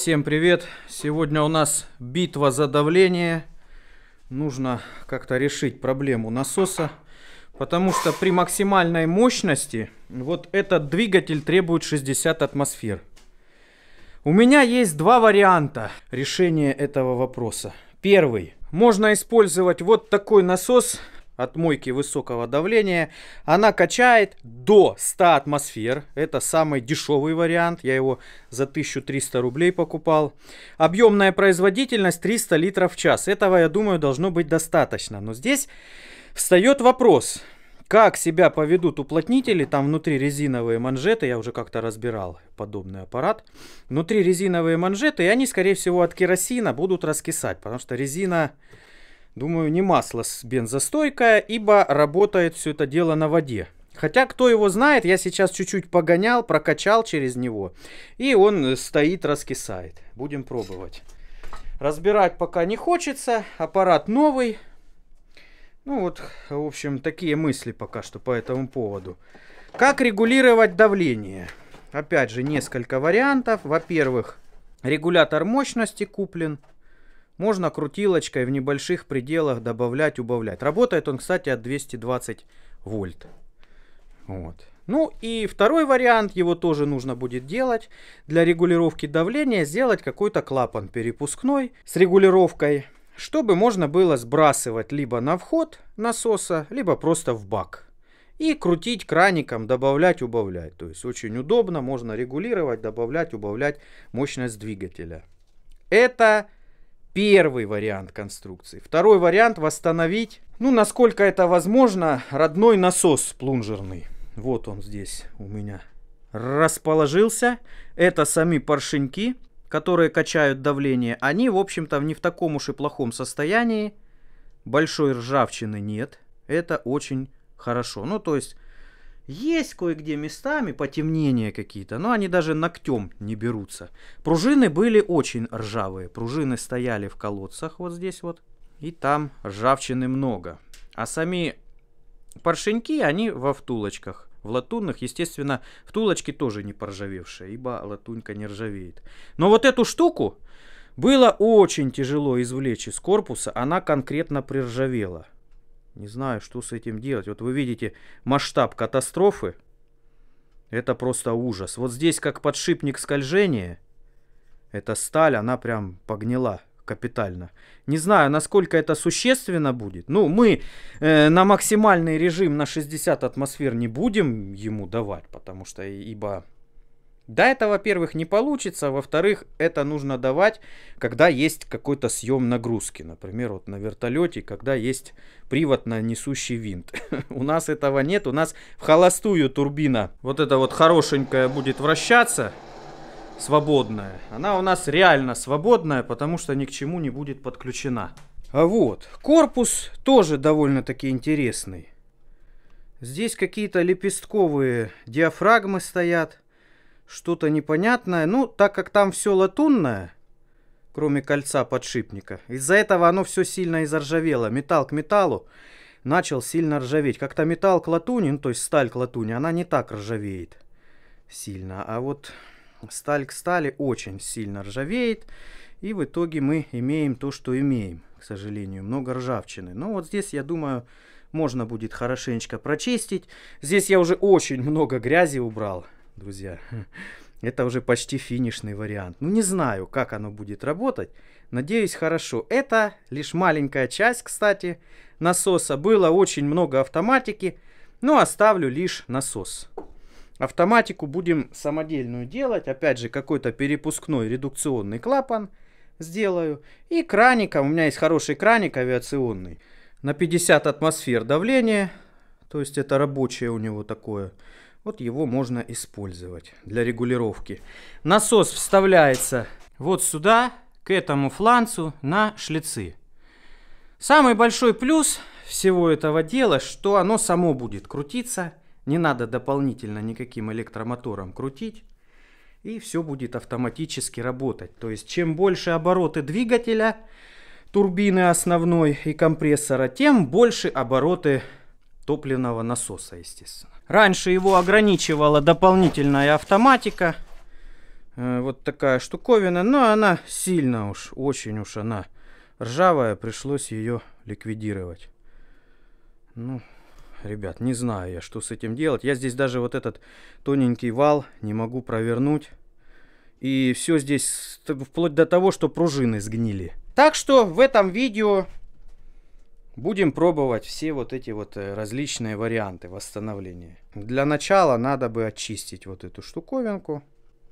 Всем привет! Сегодня у нас битва за давление. Нужно как-то решить проблему насоса, потому что при максимальной мощности вот этот двигатель требует 60 атмосфер. У меня есть два варианта решения этого вопроса. Первый. Можно использовать вот такой насос от мойки высокого давления. Она качает до 100 атмосфер. Это самый дешевый вариант. Я его за 1300 рублей покупал. Объемная производительность 300 литров в час. Этого, я думаю, должно быть достаточно. Но здесь встает вопрос. Как себя поведут уплотнители, там внутри резиновые манжеты, я уже как-то разбирал подобный аппарат. Внутри резиновые манжеты, и они, скорее всего, от керосина будут раскисать, потому что резина Думаю, не масло с бензостойкое, ибо работает все это дело на воде. Хотя, кто его знает, я сейчас чуть-чуть погонял, прокачал через него. И он э, стоит, раскисает. Будем пробовать. Разбирать пока не хочется. Аппарат новый. Ну вот, в общем, такие мысли пока что по этому поводу. Как регулировать давление? Опять же, несколько вариантов. Во-первых, регулятор мощности куплен. Можно крутилочкой в небольших пределах добавлять, убавлять. Работает он, кстати, от 220 вольт. Вот. Ну и второй вариант, его тоже нужно будет делать. Для регулировки давления сделать какой-то клапан перепускной с регулировкой, чтобы можно было сбрасывать либо на вход насоса, либо просто в бак. И крутить краником, добавлять, убавлять. То есть очень удобно, можно регулировать, добавлять, убавлять мощность двигателя. Это первый вариант конструкции. Второй вариант восстановить, ну, насколько это возможно, родной насос плунжерный. Вот он здесь у меня расположился. Это сами поршеньки, которые качают давление. Они, в общем-то, не в таком уж и плохом состоянии. Большой ржавчины нет. Это очень хорошо. Ну, то есть есть кое-где местами потемнения какие-то, но они даже ногтем не берутся. Пружины были очень ржавые. Пружины стояли в колодцах вот здесь вот. И там ржавчины много. А сами поршеньки, они во втулочках. В латунных, естественно, втулочки тоже не поржавевшие, ибо латунька не ржавеет. Но вот эту штуку было очень тяжело извлечь из корпуса, она конкретно приржавела. Не знаю, что с этим делать. Вот вы видите масштаб катастрофы. Это просто ужас. Вот здесь как подшипник скольжения. Эта сталь, она прям погнила капитально. Не знаю, насколько это существенно будет. Ну, мы э, на максимальный режим на 60 атмосфер не будем ему давать, потому что ибо да, это, во-первых, не получится, во-вторых, это нужно давать, когда есть какой-то съем нагрузки, например, вот на вертолете, когда есть привод на несущий винт. у нас этого нет, у нас в холостую турбина, вот эта вот хорошенькая будет вращаться, свободная. Она у нас реально свободная, потому что ни к чему не будет подключена. А вот, корпус тоже довольно-таки интересный. Здесь какие-то лепестковые диафрагмы стоят что-то непонятное. Ну, так как там все латунное, кроме кольца подшипника, из-за этого оно все сильно изоржавело. Металл к металлу начал сильно ржаветь. Как-то металл к латуни, ну, то есть сталь к латуни, она не так ржавеет сильно. А вот сталь к стали очень сильно ржавеет. И в итоге мы имеем то, что имеем, к сожалению. Много ржавчины. Но вот здесь, я думаю, можно будет хорошенечко прочистить. Здесь я уже очень много грязи убрал друзья. Это уже почти финишный вариант. Ну, не знаю, как оно будет работать. Надеюсь, хорошо. Это лишь маленькая часть, кстати, насоса. Было очень много автоматики, но оставлю лишь насос. Автоматику будем самодельную делать. Опять же, какой-то перепускной редукционный клапан сделаю. И краником. А у меня есть хороший краник авиационный. На 50 атмосфер давление. То есть это рабочее у него такое. Вот его можно использовать для регулировки. Насос вставляется вот сюда, к этому фланцу на шлицы. Самый большой плюс всего этого дела, что оно само будет крутиться. Не надо дополнительно никаким электромотором крутить. И все будет автоматически работать. То есть чем больше обороты двигателя, турбины основной и компрессора, тем больше обороты топливного насоса, естественно. Раньше его ограничивала дополнительная автоматика. Э, вот такая штуковина, но она сильно уж, очень уж она ржавая, пришлось ее ликвидировать. Ну, ребят, не знаю я, что с этим делать. Я здесь даже вот этот тоненький вал не могу провернуть. И все здесь вплоть до того, что пружины сгнили. Так что в этом видео Будем пробовать все вот эти вот э, различные варианты восстановления. Для начала надо бы очистить вот эту штуковинку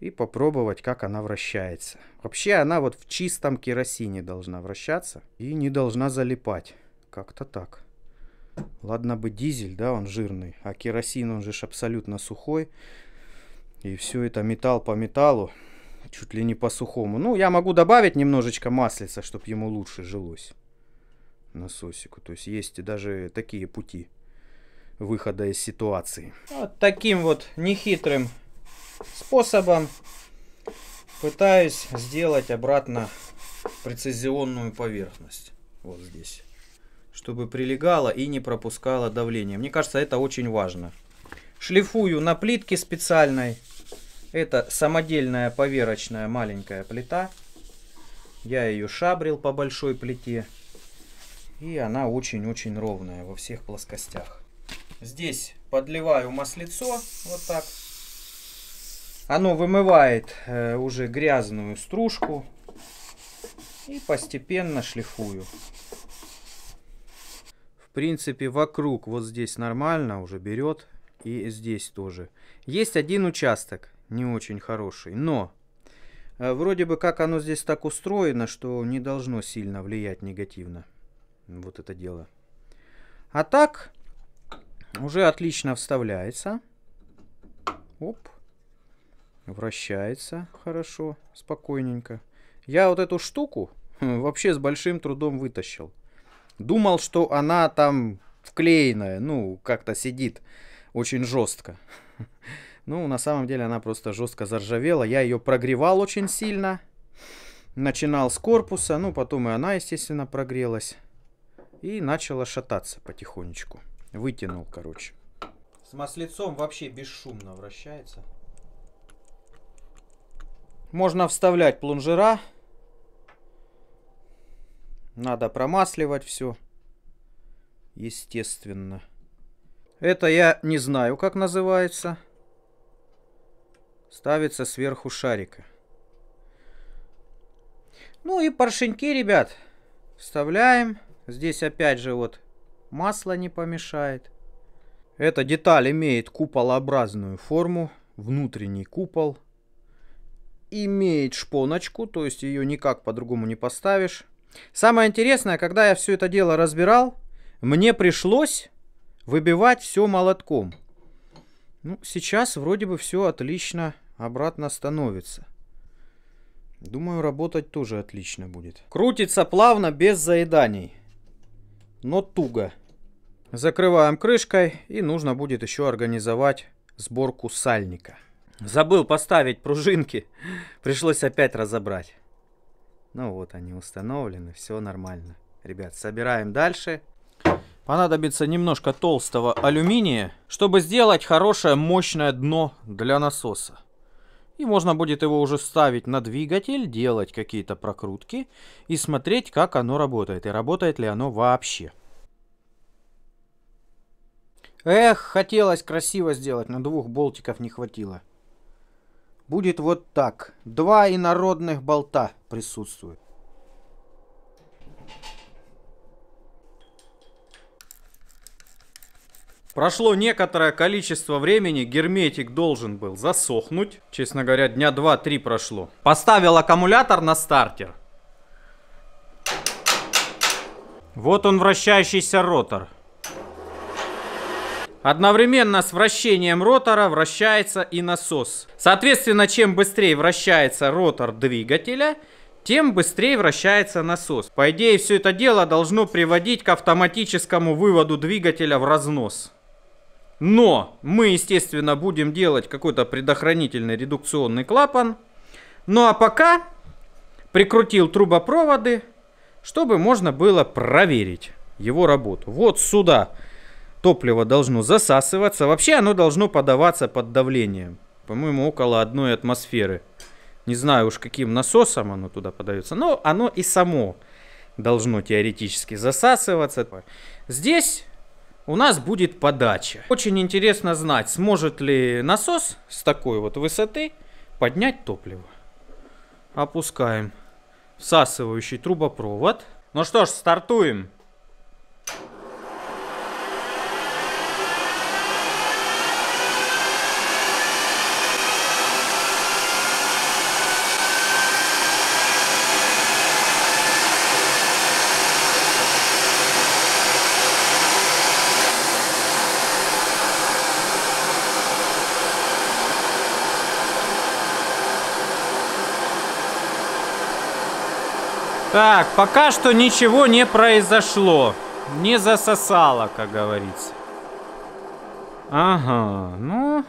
и попробовать, как она вращается. Вообще она вот в чистом керосине должна вращаться и не должна залипать. Как-то так. Ладно бы дизель, да, он жирный, а керосин, он же ж абсолютно сухой. И все это металл по металлу, чуть ли не по сухому. Ну, я могу добавить немножечко маслица, чтобы ему лучше жилось насосику. То есть есть даже такие пути выхода из ситуации. Вот таким вот нехитрым способом пытаюсь сделать обратно прецизионную поверхность. Вот здесь. Чтобы прилегала и не пропускала давление. Мне кажется, это очень важно. Шлифую на плитке специальной. Это самодельная поверочная маленькая плита. Я ее шабрил по большой плите. И она очень-очень ровная во всех плоскостях. Здесь подливаю маслицо вот так. Оно вымывает э, уже грязную стружку и постепенно шлифую. В принципе, вокруг вот здесь нормально уже берет и здесь тоже. Есть один участок не очень хороший, но э, вроде бы как оно здесь так устроено, что не должно сильно влиять негативно вот это дело. А так уже отлично вставляется. Оп. Вращается хорошо, спокойненько. Я вот эту штуку вообще с большим трудом вытащил. Думал, что она там вклеенная, ну, как-то сидит очень жестко. Ну, на самом деле она просто жестко заржавела. Я ее прогревал очень сильно. Начинал с корпуса, ну, потом и она, естественно, прогрелась и начало шататься потихонечку. Вытянул, короче. С маслицом вообще бесшумно вращается. Можно вставлять плунжера. Надо промасливать все. Естественно. Это я не знаю, как называется. Ставится сверху шарика. Ну и поршеньки, ребят, вставляем. Здесь опять же вот масло не помешает. Эта деталь имеет куполообразную форму, внутренний купол. Имеет шпоночку, то есть ее никак по-другому не поставишь. Самое интересное, когда я все это дело разбирал, мне пришлось выбивать все молотком. Ну, сейчас вроде бы все отлично обратно становится. Думаю, работать тоже отлично будет. Крутится плавно, без заеданий но туго. Закрываем крышкой и нужно будет еще организовать сборку сальника. Забыл поставить пружинки, пришлось опять разобрать. Ну вот они установлены, все нормально. Ребят, собираем дальше. Понадобится немножко толстого алюминия, чтобы сделать хорошее мощное дно для насоса и можно будет его уже ставить на двигатель, делать какие-то прокрутки и смотреть, как оно работает и работает ли оно вообще. Эх, хотелось красиво сделать, но двух болтиков не хватило. Будет вот так. Два инородных болта присутствуют. Прошло некоторое количество времени, герметик должен был засохнуть. Честно говоря, дня 2-3 прошло. Поставил аккумулятор на стартер. Вот он вращающийся ротор. Одновременно с вращением ротора вращается и насос. Соответственно, чем быстрее вращается ротор двигателя, тем быстрее вращается насос. По идее, все это дело должно приводить к автоматическому выводу двигателя в разнос. Но мы, естественно, будем делать какой-то предохранительный редукционный клапан. Ну а пока прикрутил трубопроводы, чтобы можно было проверить его работу. Вот сюда топливо должно засасываться. Вообще оно должно подаваться под давлением. По-моему, около одной атмосферы. Не знаю уж, каким насосом оно туда подается. Но оно и само должно теоретически засасываться. Здесь у нас будет подача. Очень интересно знать, сможет ли насос с такой вот высоты поднять топливо. Опускаем всасывающий трубопровод. Ну что ж, стартуем. Так, пока что ничего не произошло. Не засосало, как говорится. Ага, ну...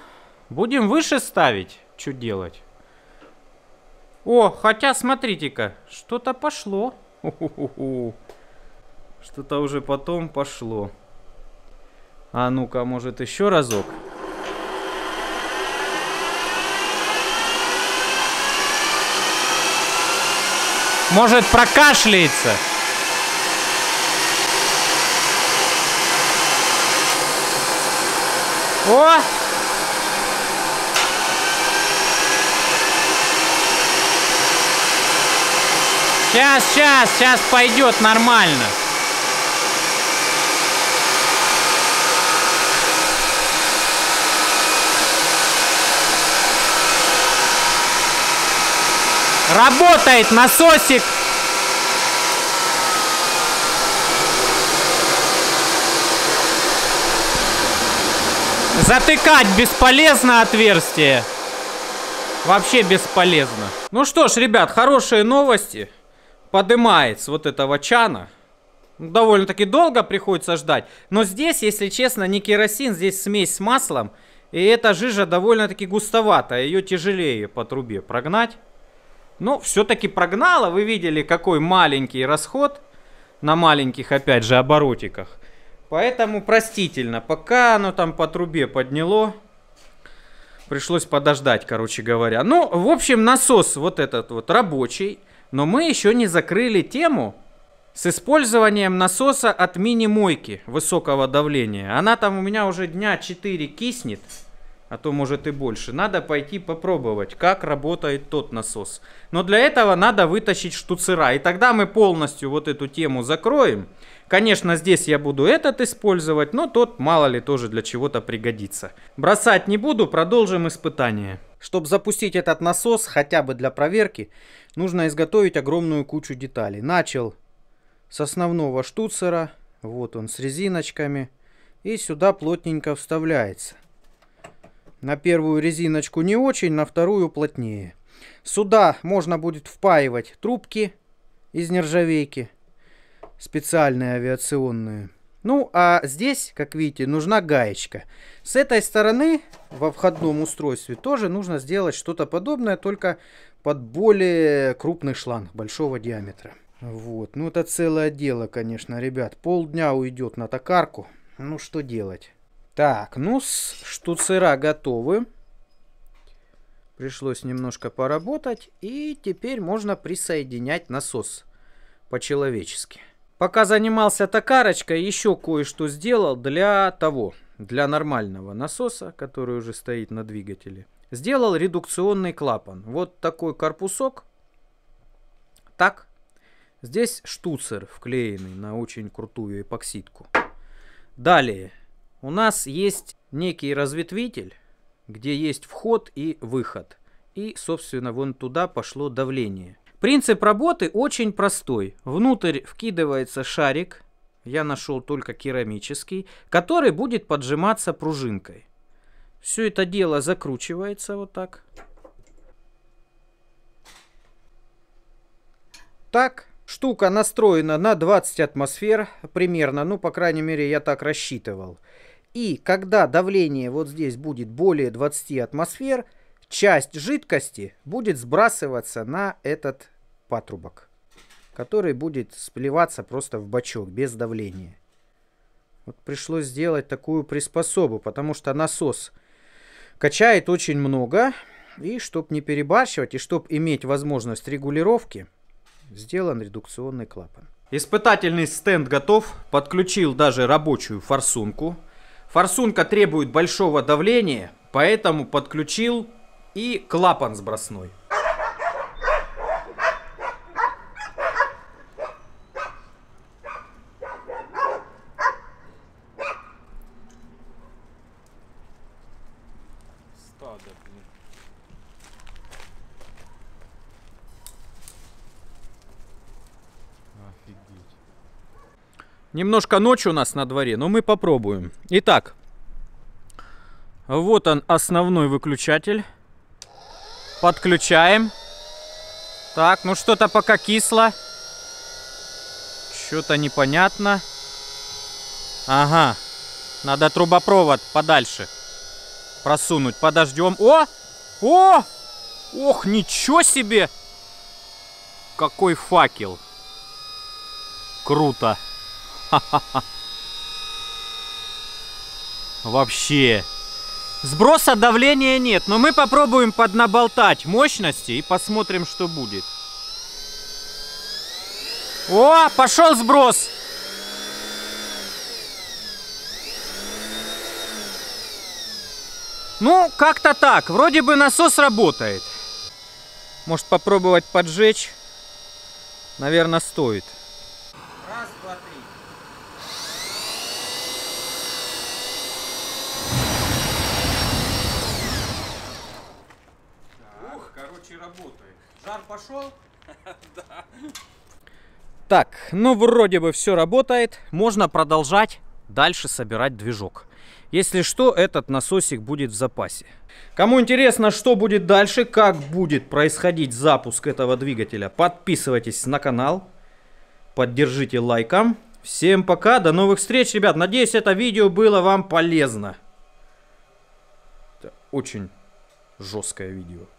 Будем выше ставить. Что делать? О, хотя, смотрите-ка, что-то пошло. Что-то уже потом пошло. А ну-ка, может, еще разок? Может прокашляется. О! Сейчас, сейчас, сейчас пойдет нормально. Работает насосик. Затыкать бесполезно отверстие. Вообще бесполезно. Ну что ж, ребят, хорошие новости. Подымается вот этого чана. Довольно-таки долго приходится ждать. Но здесь, если честно, не керосин, здесь смесь с маслом. И эта жижа довольно-таки густоватая. Ее тяжелее по трубе прогнать. Но ну, все-таки прогнала. Вы видели, какой маленький расход на маленьких, опять же, оборотиках. Поэтому простительно. Пока оно там по трубе подняло, пришлось подождать, короче говоря. Ну, в общем, насос вот этот вот рабочий. Но мы еще не закрыли тему с использованием насоса от мини-мойки высокого давления. Она там у меня уже дня 4 киснет а то может и больше. Надо пойти попробовать, как работает тот насос. Но для этого надо вытащить штуцера, и тогда мы полностью вот эту тему закроем. Конечно, здесь я буду этот использовать, но тот, мало ли, тоже для чего-то пригодится. Бросать не буду, продолжим испытание. Чтобы запустить этот насос, хотя бы для проверки, нужно изготовить огромную кучу деталей. Начал с основного штуцера, вот он с резиночками, и сюда плотненько вставляется. На первую резиночку не очень, на вторую плотнее. Сюда можно будет впаивать трубки из нержавейки, специальные авиационные. Ну, а здесь, как видите, нужна гаечка. С этой стороны во входном устройстве тоже нужно сделать что-то подобное, только под более крупный шланг большого диаметра. Вот, ну это целое дело, конечно, ребят. Полдня уйдет на токарку. Ну что делать? Так, ну, штуцера готовы. Пришлось немножко поработать. И теперь можно присоединять насос по-человечески. Пока занимался токарочкой, еще кое-что сделал для того, для нормального насоса, который уже стоит на двигателе. Сделал редукционный клапан. Вот такой корпусок. Так. Здесь штуцер вклеенный на очень крутую эпоксидку. Далее. У нас есть некий разветвитель, где есть вход и выход. И, собственно, вон туда пошло давление. Принцип работы очень простой. Внутрь вкидывается шарик, я нашел только керамический, который будет поджиматься пружинкой. Все это дело закручивается вот так. Так, штука настроена на 20 атмосфер примерно, ну, по крайней мере, я так рассчитывал. И когда давление вот здесь будет более 20 атмосфер, часть жидкости будет сбрасываться на этот патрубок, который будет сплеваться просто в бачок без давления. Вот пришлось сделать такую приспособу, потому что насос качает очень много. И чтобы не перебарщивать, и чтобы иметь возможность регулировки, сделан редукционный клапан. Испытательный стенд готов. Подключил даже рабочую форсунку. Форсунка требует большого давления, поэтому подключил и клапан сбросной. Немножко ночь у нас на дворе, но мы попробуем. Итак, вот он основной выключатель. Подключаем. Так, ну что-то пока кисло. Что-то непонятно. Ага. Надо трубопровод подальше просунуть. Подождем. О! О! Ох, ничего себе! Какой факел! Круто! Вообще. Сброса давления нет, но мы попробуем поднаболтать мощности и посмотрим, что будет. О, пошел сброс! Ну, как-то так. Вроде бы насос работает. Может попробовать поджечь? Наверное, стоит. Раз, два, три. Ух, короче, работает. Жар пошел? Да. Так, ну вроде бы все работает. Можно продолжать дальше собирать движок. Если что, этот насосик будет в запасе. Кому интересно, что будет дальше, как будет происходить запуск этого двигателя, подписывайтесь на канал, поддержите лайком. Всем пока, до новых встреч, ребят. Надеюсь, это видео было вам полезно. Это очень жесткое видео.